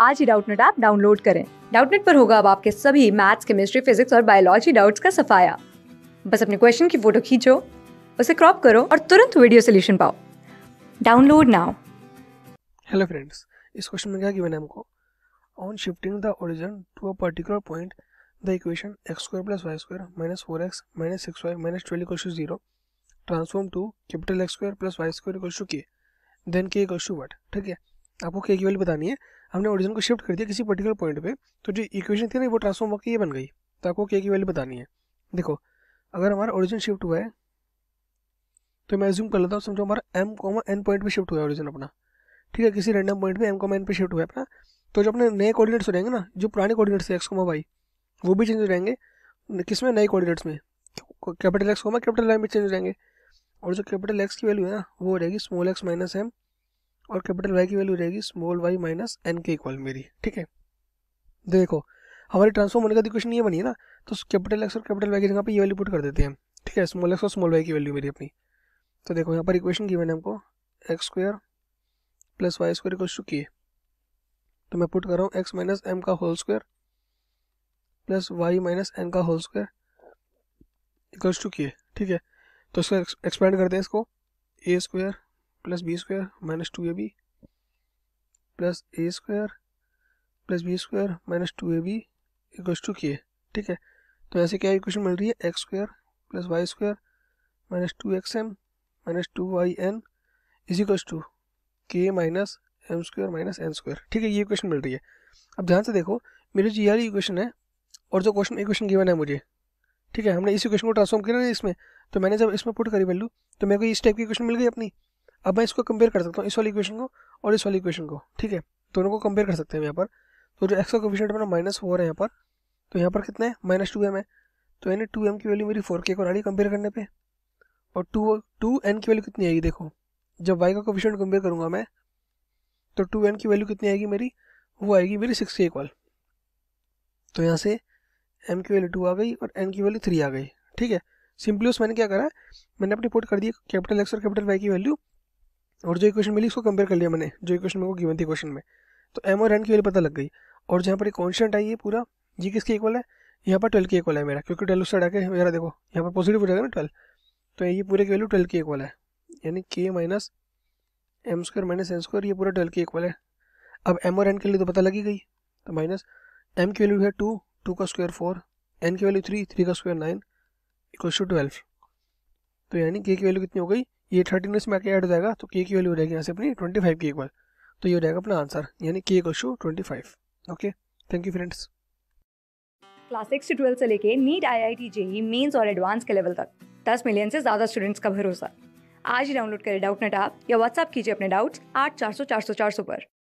आज ही Doubtnut app download करें डाउटनेट पर होगा अब आपके सभी मैथ्स केमिस्ट्री फिजिक्स और बायोलॉजी डाउट्स का सफाया बस अपने क्वेश्चन की फोटो खींचो उसे क्रॉप करो और तुरंत वीडियो सोल्यूशन पाओ डाउनलोड नाउ हेलो फ्रेंड्स इस क्वेश्चन में क्या गिवन है हमको on shifting the origin to a particular point the equation x square plus y square minus four x minus six y minus twelve equal to zero transform to capital x square plus y square equal to k then k equal to what ठीक है आपको के की value बतानी है हमने origin को shift कर दिया किसी पर्टिकुलर पॉइंट पे तो जो इक्वेशन थी ना वो ट्रांसफॉर्म होकर ये बन गई तो आपको के की वैल्यू बतानी है देखो अगर हमारा ओरिजिन शिफ्ट हुआ है तो मैं एज्यूम कर लेता हूँ समझो हमारा एम कॉमा एन पॉइंट पे शिफ्ट हुआ है ओरिजिन अपना ठीक है किसी रैंडम पॉइंट पर एम कॉमा एन पे शिफ्ट हुआ है अपना तो जो अपने नए कोऑर्डिनेट्स हो जाएंगे ना जो पुराने कोऑर्डिनेट्स थे एक्स कोमा वाई वो भी चेंज हो जाएंगे किस में नए कोऑर्डिनेट्स में capital x comma capital y में चेंज हो जाएंगे और जो कैपिटल एक्स की वैल्यू है ना वो हो जाएगी स्मॉल एक्स माइनस एम और कैपिटल वाई की वैल्यू रहेगी स्मॉल वाई माइनस एन के इक्वल मेरी ठीक है देखो हमारी ट्रांसफॉर्म होने का इक्वेशन ये बनी है ना तो कैपिटल एक्स और कैपिटल वाई की जगह पर ये वैल्यू पुट कर देते हैं ठीक है स्मॉल एक्स और स्मॉल वाई की वैल्यू मेरी अपनी तो देखो यहाँ पर इक्वेशन की मैंने हमको x square plus y square equals to k तो मैं पुट कर रहा हूँ एक्स माइनस एम का whole square plus y minus n का whole square equals to k ठीक है तो इसको एक्सपेंड करते हैं इसको a square plus b square minus two a b plus a square plus b square minus two a b equals to k ठीक है तो ऐसे क्या इक्वेशन मिल रही है x square plus y square minus two x m minus two y n is equals to k minus m square minus n square ठीक है ये इक्वेशन मिल रही है अब ध्यान से देखो मेरी जी यही इक्वेशन है और जो क्वेश्चन इक्वेशन गिवन है मुझे ठीक है हमने इस इक्वेशन को ट्रांसफॉर्म किया ना इसमें तो मैंने जब इसमें पुट करी वैल्यू तो मेरे को इस टाइप की इक्वेशन मिल गई अपनी अब मैं इसको कंपेयर कर सकता हूँ इस वाली इक्वेशन को और इस वाली इक्वेशन को ठीक है दोनों को कंपेयर कर सकते हैं यहाँ पर तो जो एक्स का कोफिशियंट मेरा माइनस फोर है यहाँ पर तो यहाँ पर कितना है माइनस टू एम है तो यानी टू एम की वैल्यू मेरी फोर के को आ रही कंपेयर करने पे और टू टू एन की वैल्यू कितनी आएगी देखो जब वाई का कोफिशियंट कंपेयर करूँगा मैं तो टू एन की वैल्यू कितनी आएगी मेरी वो आएगी मेरी सिक्स के इक्वल तो यहाँ से एम की वैल्यू टू आ गई और एन की वैल्यू थ्री आ गई ठीक है सिंपली उस मैंने क्या करा मैंने अपनी पुट कर दी कैपिटल एक्स और कैपिटल वाई की वैल्यू और जो इक्वेशन मिली उसको कंपेयर कर लिया मैंने जो इक्वेशन मेरे को गिवन थी क्वेश्चन में तो एम और एन की वैल्यू पता लग गई और जहाँ पर एक कॉन्स्टेंट आई है पूरा जी किसके इक्वल है यहाँ पर ट्वेल्व के इक्वल है मेरा क्योंकि ट्वेल्व से डाके मेरा देखो यहाँ पर पॉजिटिव हो जाएगा ना ट्वेल्व तो ये पूरे की वैल्यू ट्वेल्व के इक्वल है यानी k minus m square minus n square ये पूरा ट्वेल्व के इक्वल है अब एम और एन के लिए तो पता लगी गई तो माइनस एम की वैल्यू है टू टू का स्क्वायर फोर एन की वैल्यू थ्री थ्री का square nine equal to twelve तो यानी के की वैल्यू कितनी हो गई ये थर्टीन में आके ऐड हो जाएगा तो के की वैल्यू हो जाएगी यहाँ से अपनी ट्वेंटी फाइव के इक्वल तो ये हो जाएगा अपना आंसर यानी के शू twenty five okay thank you friends class six से ट्वेल्थ से लेके NEET I I T JEE Mains और एडवांस के लेवल तक दस मिलियन से ज़्यादा स्टूडेंट्स का भरोसा आज ही डाउनलोड करें डाउट नेट आप या व्हाट्सअप कीजिए अपने डाउट्स आठ चार सौ चार सौ चार सौ पर